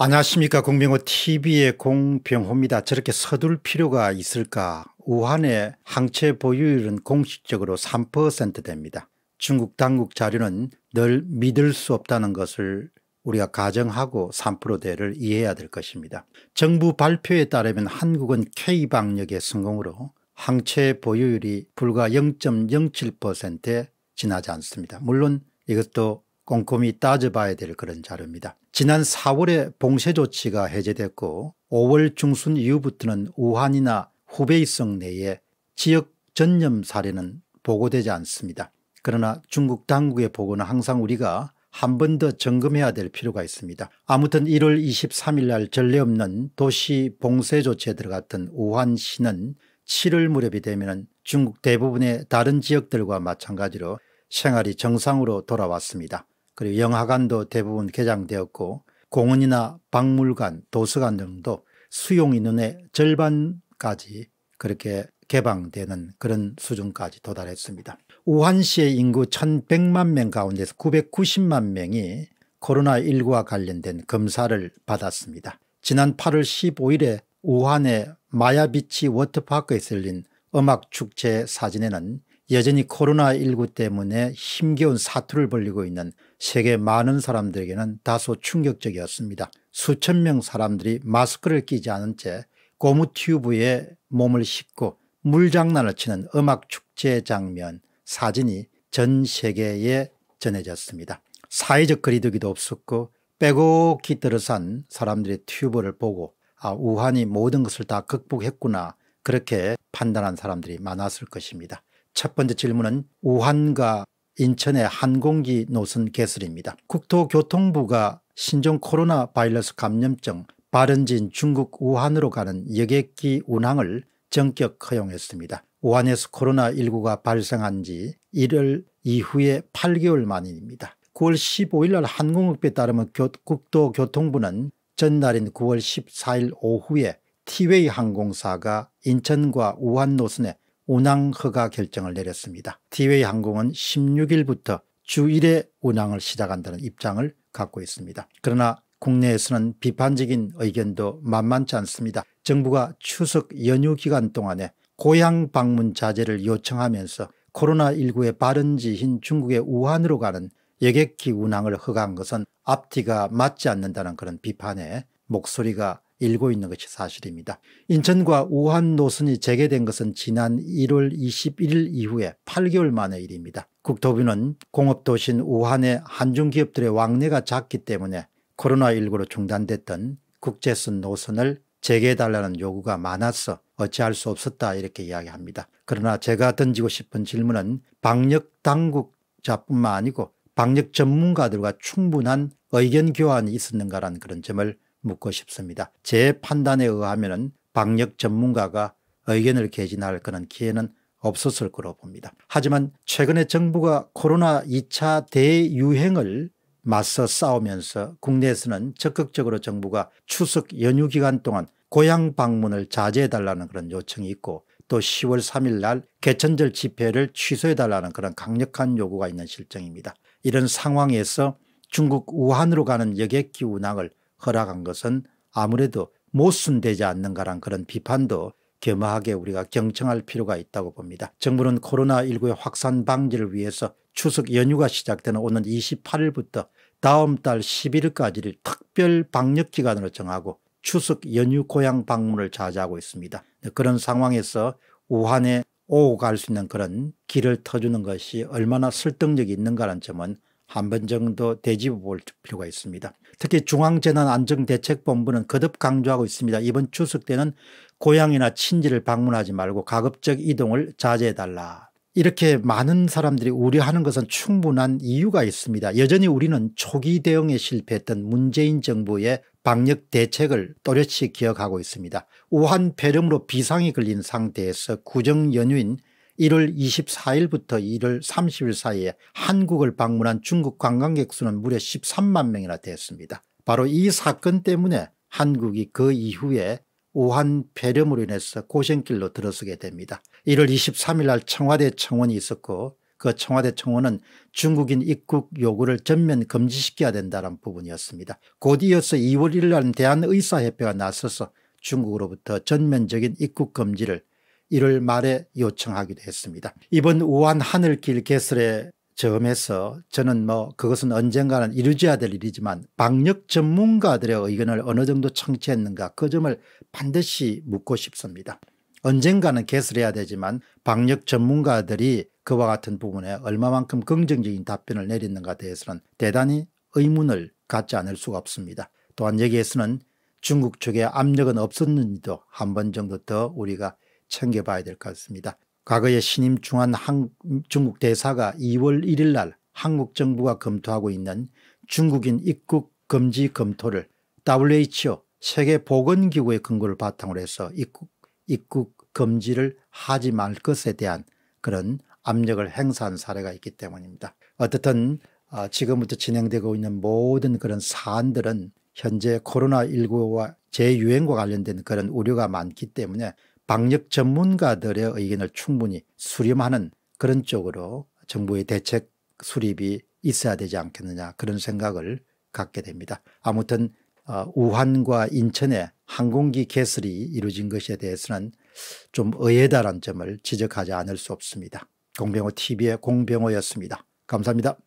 안녕하십니까 공병호 tv의 공병호입니다. 저렇게 서둘 필요가 있을까 우한의 항체 보유율은 공식적으로 3% 됩니다. 중국 당국 자료는 늘 믿을 수 없다는 것을 우리가 가정하고 3%대를 이해해야 될 것입니다. 정부 발표에 따르면 한국은 K방역의 성공으로 항체 보유율이 불과 0.07%에 지나지 않습니다. 물론 이것도 꼼꼼히 따져봐야 될 그런 자료입니다. 지난 4월에 봉쇄 조치가 해제됐고 5월 중순 이후부터는 우한이나 후베이성 내에 지역 전염 사례는 보고되지 않습니다. 그러나 중국 당국의 보고는 항상 우리가 한 번 더 점검해야 될 필요가 있습니다. 아무튼 1월 23일 날 전례 없는 도시 봉쇄 조치에 들어갔던 우한시는 7월 무렵이 되면 중국 대부분의 다른 지역들과 마찬가지로 생활이 정상으로 돌아왔습니다. 그리고 영화관도 대부분 개장되었고 공원이나 박물관, 도서관 등도 수용 인원의 절반까지 그렇게 개방되는 그런 수준까지 도달했습니다. 우한시의 인구 1100만 명 가운데서 990만 명이 코로나19와 관련된 검사를 받았습니다. 지난 8월 15일에 우한의 마야비치 워터파크에서 린 음악축제 사진에는 여전히 코로나19 때문에 힘겨운 사투를 벌이고 있는 세계 많은 사람들에게는 다소 충격적이었습니다. 수천 명 사람들이 마스크를 끼지 않은 채 고무 튜브에 몸을 싣고 물장난을 치는 음악 축제 장면 사진이 전 세계에 전해졌습니다. 사회적 거리두기도 없었고 빼곡히 들어선 사람들의 튜브를 보고 아 우한이 모든 것을 다 극복했구나 그렇게 판단한 사람들이 많았을 것입니다. 첫 번째 질문은 우한과 인천의 항공기 노선 개설입니다. 국토교통부가 신종 코로나 바이러스 감염증 발현진 중국 우한으로 가는 여객기 운항을 전격 허용했습니다. 우한에서 코로나19가 발생한 지 1월 이후에 8개월 만입니다. 9월 15일 날 한국업에 따르면 국토교통부는 전날인 9월 14일 오후에 티웨이 항공사가 인천과 우한 노선에 운항허가 결정을 내렸습니다. 티웨이 항공은 16일부터 주 1회 운항을 시작한다는 입장을 갖고 있습니다. 그러나 국내에서는 비판적인 의견도 만만치 않습니다. 정부가 추석 연휴 기간 동안에 고향 방문 자제를 요청하면서 코로나19의 바른 지인 중국의 우한으로 가는 여객기 운항을 허가한 것은 앞뒤가 맞지 않는다는 그런 비판에 목소리가 일고 있는 것이 사실입니다. 인천과 우한 노선이 재개된 것은 지난 1월 21일 이후에 8개월 만의 일입니다. 국토부는 공업도시인 우한의 한중기업들의 왕래가 작기 때문에 코로나19로 중단됐던 국제선 노선을 재개해달라는 요구가 많았어 어찌할 수 없었다 이렇게 이야기합니다. 그러나 제가 던지고 싶은 질문은 방역 당국자뿐만 아니고 방역 전문가들과 충분한 의견 교환이 있었는가라는 그런 점을 묻고 싶습니다. 제 판단에 의하면 방역 전문가가 의견을 개진할 그런 기회는 없었을 거로 봅니다. 하지만 최근에 정부가 코로나 2차 대유행을 맞서 싸우면서 국내에서는 적극적으로 정부가 추석 연휴 기간 동안 고향 방문을 자제해달라는 그런 요청이 있고 또 10월 3일 날 개천절 집회를 취소해달라는 그런 강력한 요구가 있는 실정입니다. 이런 상황에서 중국 우한으로 가는 여객기 운항을 허락한 것은 아무래도 모순되지 않는가란 그런 비판도 겸허하게 우리가 경청할 필요가 있다고 봅니다. 정부는 코로나19의 확산 방지를 위해서 추석 연휴가 시작되는 오는 28일부터 다음 달 11일까지를 특별 방역 기간으로 정하고 추석 연휴 고향 방문을 자제하고 있습니다. 그런 상황에서 우한에 오고 갈 수 있는 그런 길을 터주는 것이 얼마나 설득력이 있는가라는 점은 한번 정도 되짚어 볼 필요가 있습니다. 특히 중앙재난안정대책본부는 거듭 강조하고 있습니다. 이번 추석 때는 고향이나 친지를 방문하지 말고 가급적 이동을 자제해달라. 이렇게 많은 사람들이 우려하는 것은 충분한 이유가 있습니다. 여전히 우리는 초기 대응에 실패했던 문재인 정부의 방역 대책을 또렷이 기억하고 있습니다. 우한 폐렴으로 비상이 걸린 상태에서 구정 연휴인 1월 24일부터 1월 30일 사이에 한국을 방문한 중국 관광객 수는 무려 13만 명이나 되었습니다. 바로 이 사건 때문에 한국이 그 이후에 우한 폐렴으로 인해서 고생길로 들어서게 됩니다. 1월 23일 날 청와대 청원이 있었고 그 청와대 청원은 중국인 입국 요구를 전면 금지시켜야 된다는 부분이었습니다. 곧 이어서 2월 1일 날 대한의사협회가 나서서 중국으로부터 전면적인 입국 금지를 1월 말에 요청하기도 했습니다. 이번 우한 하늘길 개설에 점에서 저는 뭐 그것은 언젠가는 이루어져야 될 일이지만 방역 전문가들의 의견을 어느 정도 청취했는가 그 점을 반드시 묻고 싶습니다. 언젠가는 개설해야 되지만 방역 전문가들이 그와 같은 부분에 얼마만큼 긍정적인 답변을 내리는가 대해서는 대단히 의문을 갖지 않을 수가 없습니다. 또한 여기에서는 중국 쪽에 압력은 없었는지도 한 번 정도 더 우리가 챙겨봐야 될 것 같습니다. 과거에 신임 중한 중국 대사가 2월 1일 날 한국 정부가 검토하고 있는 중국인 입국 금지 검토를 WHO 세계보건기구의 근거를 바탕으로 해서 입국, 입국 금지를 하지 말 것에 대한 그런 압력을 행사한 사례가 있기 때문입니다. 어떻든 어, 지금부터 진행되고 있는 모든 그런 사안들은 현재 코로나19와 재유행과 관련된 그런 우려가 많기 때문에 방역 전문가들의 의견을 충분히 수렴하는 그런 쪽으로 정부의 대책 수립이 있어야 되지 않겠느냐 그런 생각을 갖게 됩니다. 아무튼 어, 우한과 인천의 항공기 개설이 이루어진 것에 대해서는 좀 의외다라는 점을 지적하지 않을 수 없습니다. 공병호 TV의 공병호였습니다. 감사합니다.